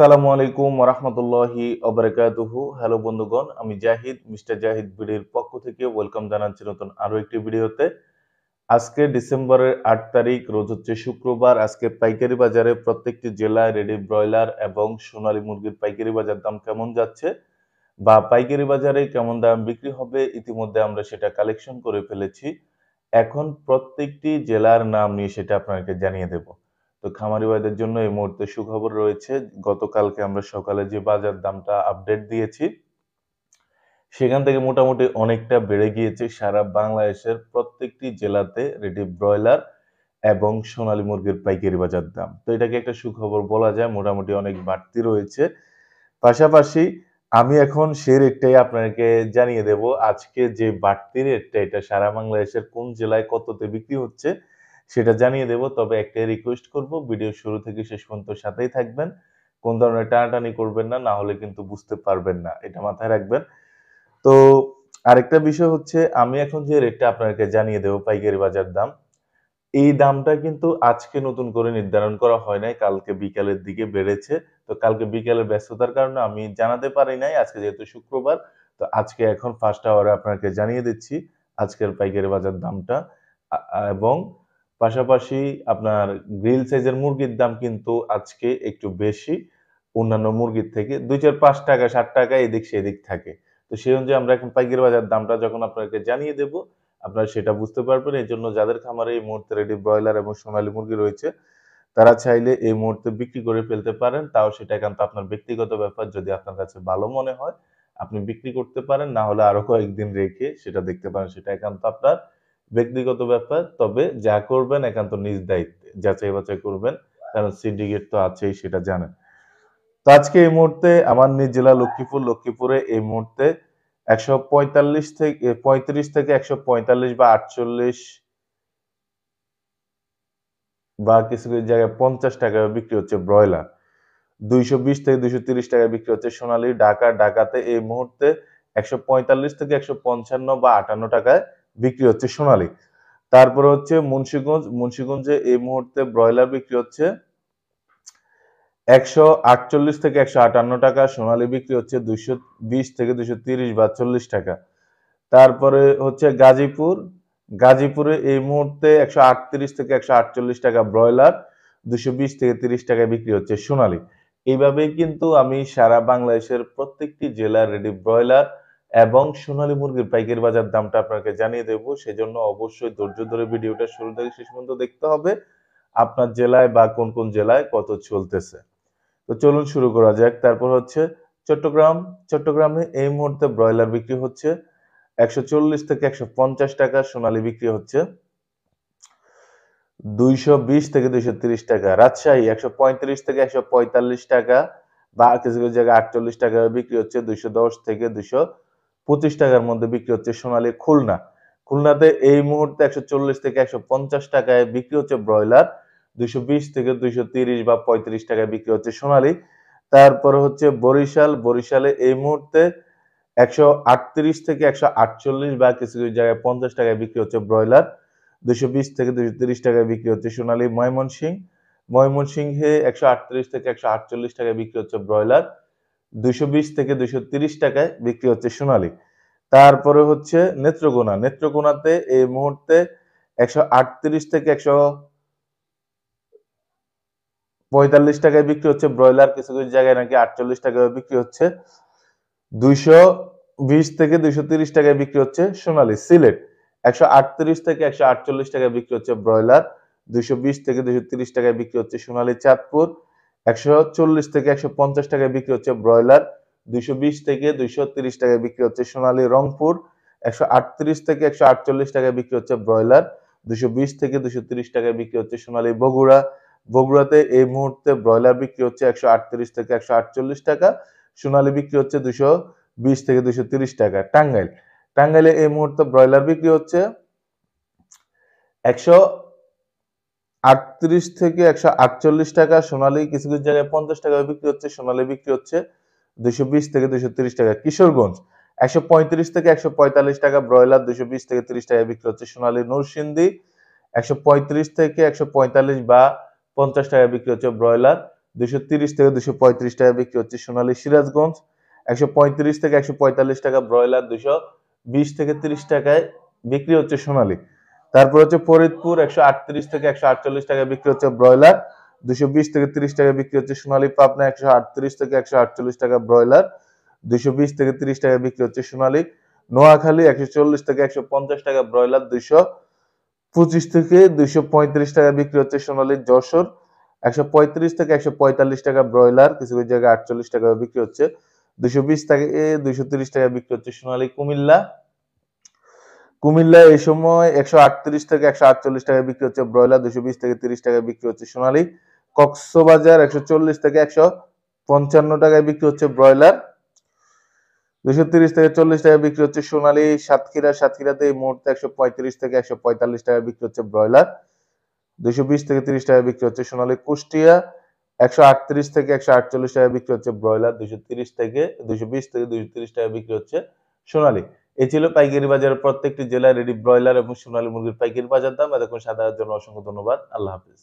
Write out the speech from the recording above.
সালামু আলাইকুম রহমতুল্লাহি অবরাকাতুহু হ্যালো বন্ধুগণ আমি জাহিদ মিস্টার জাহিদ বিডির পক্ষ থেকে ওয়েলকাম জানাচ্ছি নতুন আরও একটি ভিডিওতে আজকে ডিসেম্বরের আট তারিখ রোজ হচ্ছে শুক্রবার আজকে পাইকারি বাজারে প্রত্যেকটি জেলায় রেডি ব্রয়লার এবং সোনালী মুরগির পাইকারি বাজার দাম কেমন যাচ্ছে বা পাইকারি বাজারে কেমন দাম বিক্রি হবে ইতিমধ্যে আমরা সেটা কালেকশন করে ফেলেছি এখন প্রত্যেকটি জেলার নাম নিয়ে সেটা আপনাকে জানিয়ে দেবো তো খামারি ভাইদের জন্য এই মুহূর্তে সুখবর রয়েছে গতকালকে আমরা সকালে যে বাজার দামটা আপডেট দিয়েছি সেখান থেকে মোটামুটি অনেকটা বেড়ে গিয়েছে সারা বাংলাদেশের প্রত্যেকটি জেলাতে রেডি ব্রয়লার এবং সোনালী মুরগির পাইকারি বাজার দাম তো এটাকে একটা সুখবর বলা যায় মোটামুটি অনেক বাড়তি রয়েছে পাশাপাশি আমি এখন সেই রেটটাই আপনাকে জানিয়ে দেব আজকে যে বাড়তি রেটটা এটা সারা বাংলাদেশের কোন জেলায় কততে বিক্রি হচ্ছে সেটা জানিয়ে দেব তবে একটাই রিকোয়েস্ট করব ভিডিও শুরু থেকে শেষ পর্যন্ত সাথেই থাকবেন কোন ধরনের টানাটানি করবেন না না হলে কিন্তু বুঝতে পারবেন না এটা মাথায় রাখবেন তো আরেকটা বিষয় হচ্ছে আমি এখন যে রেটটা আপনাকে জানিয়ে দেবো পাইকারি বাজার দাম এই দামটা কিন্তু আজকে নতুন করে নির্ধারণ করা হয় নাই কালকে বিকালের দিকে বেড়েছে তো কালকে বিকালের ব্যস্ততার কারণে আমি জানাতে পারি নাই আজকে যেহেতু শুক্রবার তো আজকে এখন ফার্স্ট আওয়ারে আপনাকে জানিয়ে দিচ্ছি আজকের পাইকারি বাজার দামটা এবং পাশাপাশি আপনার গ্রিল সাইজের মুরগির দাম কিন্তু আজকে একটু বেশি অন্যান্য মুরগির থেকে দুই চার পাঁচ টাকা ষাট টাকা এদিক সেদিক থাকে তো সেই অনুযায়ী আমরা এখন পাইকারি বাজার দামটা যখন আপনাকে জানিয়ে দেব আপনারা সেটা বুঝতে পারবেন এই জন্য যাদের খামারে এই মুহূর্তে রেডি ব্রয়লার এবং সোনালি মুরগি রয়েছে তারা চাইলে এই মুহূর্তে বিক্রি করে ফেলতে পারেন তাও সেটা একান্ত আপনার ব্যক্তিগত ব্যাপার যদি আপনার কাছে ভালো মনে হয় আপনি বিক্রি করতে পারেন না হলে আরো কয়েকদিন রেখে সেটা দেখতে পারেন সেটা একান্ত আপনার ব্যক্তিগত ব্যাপার তবে যা করবেন একান্ত নিজ দায়িত্বে যাচাই বাছাই করবেন কারণ সিন্ডিকেট তো আছেই সেটা জানেন তো আজকে এই মুহূর্তে আমার নিজ জেলা লক্ষ্মীপুর লক্ষ্মীপুরে এই মুহূর্তে একশো পঁয়তাল্লিশ থেকে পঁয়ত্রিশ থেকে একশো পঁয়তাল্লিশ বা আটচল্লিশ বা কিছু কিছু জায়গায় পঞ্চাশ টাকা বিক্রি হচ্ছে ব্রয়লার দুইশো বিশ থেকে দুইশো তিরিশ টাকা বিক্রি হচ্ছে সোনালি ঢাকা ঢাকাতে এই মুহূর্তে একশো পঁয়তাল্লিশ থেকে একশো পঞ্চান্ন বা আটান্ন টাকায় বিক্রি হচ্ছে সোনালী তারপরে হচ্ছে মুন্সীগঞ্জ মুন্সীগঞ্জে এই মুহূর্তে ব্রয়লার বিক্রি হচ্ছে একশো আটচল্লিশ থেকে একশো আটান্ন টাকা সোনালি বিক্রি হচ্ছে দুইশো বিশ থেকে দুইশো তিরিশ বা চল্লিশ টাকা তারপরে হচ্ছে গাজীপুর গাজীপুরে এই মুহূর্তে একশো আটত্রিশ থেকে একশো আটচল্লিশ টাকা ব্রয়লার দুশো বিশ থেকে তিরিশ টাকায় বিক্রি হচ্ছে সোনালী এইভাবেই কিন্তু আমি সারা বাংলাদেশের প্রত্যেকটি জেলার রেডি ব্রয়লার এবং সোনালী মুরগির পাইকারি বাজার দামটা আপনাকে জানিয়ে দেব সেজন্য অবশ্যই ধৈর্য ধরে ভিডিওটা শুরু থেকে শেষ পর্যন্ত দেখতে হবে আপনার জেলায় বা কোন কোন জেলায় কত চলতেছে তো চলুন শুরু করা যাক তারপর হচ্ছে চট্টগ্রাম চট্টগ্রামে এই মুহূর্তে ব্রয়লার বিক্রি হচ্ছে একশো চল্লিশ থেকে একশো পঞ্চাশ টাকা সোনালী বিক্রি হচ্ছে দুইশো বিশ থেকে দুইশো তিরিশ টাকা রাজশাহী একশো পঁয়ত্রিশ থেকে একশো পঁয়তাল্লিশ টাকা বা কিছু কিছু জায়গায় আটচল্লিশ টাকা বিক্রি হচ্ছে দুইশো দশ থেকে দুইশো পঁচিশ টাকার মধ্যে বিক্রি হচ্ছে সোনালী খুলনা খুলনাতে এই মুহূর্তে একশো চল্লিশ থেকে একশো পঞ্চাশ টাকায় বিক্রি হচ্ছে ব্রয়লার দুইশো থেকে দুইশো বা পঁয়ত্রিশ টাকায় বিক্রি হচ্ছে সোনালী তারপরে হচ্ছে বরিশাল বরিশালে এই মুহূর্তে একশো থেকে একশো বা কিছু কিছু জায়গায় পঞ্চাশ টাকায় বিক্রি হচ্ছে ব্রয়লার দুশো বিশ থেকে দুশো তিরিশ টাকায় বিক্রি হচ্ছে সোনালী ময়মনসিং ময়মনসিংহে একশো আটত্রিশ থেকে একশো আটচল্লিশ টাকায় বিক্রি হচ্ছে ব্রয়লার দুইশো থেকে দুইশো টাকায় বিক্রি হচ্ছে সোনালী তারপরে হচ্ছে নেত্রকোনা নেত্রকোনাতে এই মুহূর্তে একশো থেকে একশো পঁয়তাল্লিশ টাকায় বিক্রি হচ্ছে ব্রয়লার কিছু কিছু জায়গায় নাকি আটচল্লিশ টাকায় বিক্রি হচ্ছে দুইশো থেকে দুইশো তিরিশ টাকায় বিক্রি হচ্ছে সোনালি সিলেট একশো আটত্রিশ থেকে একশো আটচল্লিশ টাকায় বিক্রি হচ্ছে ব্রয়লার দুইশো থেকে দুইশো টাকায় বিক্রি হচ্ছে সোনালি চাঁদপুর একশো চল্লিশ থেকে একশো পঞ্চাশ টাকায় বিক্রি হচ্ছে ব্রয়লার দুইশো বিশ থেকে দুইশো তিরিশ টাকায় বিক্রি হচ্ছে সোনালী রংপুর একশো আটত্রিশ থেকে একশো আটচল্লিশ টাকায় বিক্রি হচ্ছে ব্রয়লার দুশো বিশ থেকে দুশো তিরিশ টাকায় বিক্রি হচ্ছে সোনালী বগুড়া বগুড়াতে এই মুহূর্তে ব্রয়লার বিক্রি হচ্ছে একশো আটত্রিশ থেকে একশো আটচল্লিশ টাকা সোনালী বিক্রি হচ্ছে দুশো বিশ থেকে দুশো তিরিশ টাকা টাঙ্গাইল টাঙ্গাইলে এই মুহূর্তে ব্রয়লার বিক্রি হচ্ছে একশো আটত্রিশ থেকে একশো আটচল্লিশ টাকা সোনালী কিছু কিছু জায়গায় পঞ্চাশ টাকা বিক্রি হচ্ছে সোনালী বিক্রি হচ্ছে দুশো বিশ থেকে দুশো তিরিশ টাকা কিশোরগঞ্জ একশো পঁয়ত্রিশ থেকে একশো পঁয়তাল্লিশ টাকা ব্রয়লার দুশো বিশ থেকে তিরিশ টাকা বিক্রি হচ্ছে সোনালী নরসিন্দি একশো পঁয়ত্রিশ থেকে একশো পঁয়তাল্লিশ বা পঞ্চাশ টাকা বিক্রি হচ্ছে ব্রয়লার দুশো তিরিশ থেকে দুশো পঁয়ত্রিশ টাকা বিক্রি হচ্ছে সোনালী সিরাজগঞ্জ একশো পঁয়ত্রিশ থেকে একশো পঁয়তাল্লিশ টাকা ব্রয়লার দুশো বিশ থেকে তিরিশ টাকায় বিক্রি হচ্ছে সোনালী তারপর হচ্ছে ফরিদপুর একশো আটত্রিশ থেকে একশো আটচল্লিশ টাকা বিক্রি হচ্ছে ব্রয়লার দুশো বিশ থেকে তিরিশ টাকা বিক্রি হচ্ছে সোনালী পাবনা একশো আটত্রিশ থেকে একশো আটচল্লিশ টাকা ব্রয়লার দুশো বিশ থেকে তিরিশ টাকা বিক্রি হচ্ছে সোনালী নোয়াখালী একশো চল্লিশ থেকে একশো পঞ্চাশ টাকা ব্রয়লার দুশো পঁচিশ থেকে দুইশো পঁয়ত্রিশ টাকা বিক্রি হচ্ছে সোনালী যশোর একশো পঁয়ত্রিশ থেকে একশো পঁয়তাল্লিশ টাকা ব্রয়লার কিছু কিছু জায়গায় আটচল্লিশ টাকা বিক্রি হচ্ছে দুশো বিশ থেকে দুইশো তিরিশ টাকা বিক্রি হচ্ছে সোনালী কুমিল্লা কুমিল্লায় এই সময় একশো আটত্রিশ থেকে একশো আটচল্লিশ টাকা বিক্রি হচ্ছে ব্রয়লার দুশো বিশ থেকে তিরিশ টাকায় বিক্রি হচ্ছে সোনালি কক্সবাজার একশো চল্লিশ থেকে একশো পঞ্চান্ন টাকায় বিক্রি হচ্ছে ব্রয়লার দুশো তিরিশ থেকে চল্লিশ টাকা বিক্রি হচ্ছে সোনালী সাতক্ষীরা সাতক্ষীরাতে এই মুহূর্তে একশো পঁয়ত্রিশ থেকে একশো পঁয়তাল্লিশ টাকা বিক্রি হচ্ছে ব্রয়লার দুশো বিশ থেকে তিরিশ টাকা বিক্রি হচ্ছে সোনালী কুষ্টিয়া একশো আটত্রিশ থেকে একশো আটচল্লিশ টাকা বিক্রি হচ্ছে ব্রয়লার দুশো তিরিশ থেকে দুশো বিশ থেকে দুশো তিরিশ টাকা বিক্রি হচ্ছে সোনালী এ ছিল পাইকারি বাজারের প্রত্যেকটি জেলায় রেডি ব্রয়লার এবং সোনালী মুরগির পাইকারি বাজার দাম এতক্ষণ সাধারণ জন্য অসংখ্য ধন্যবাদ আল্লাহ হাফিজ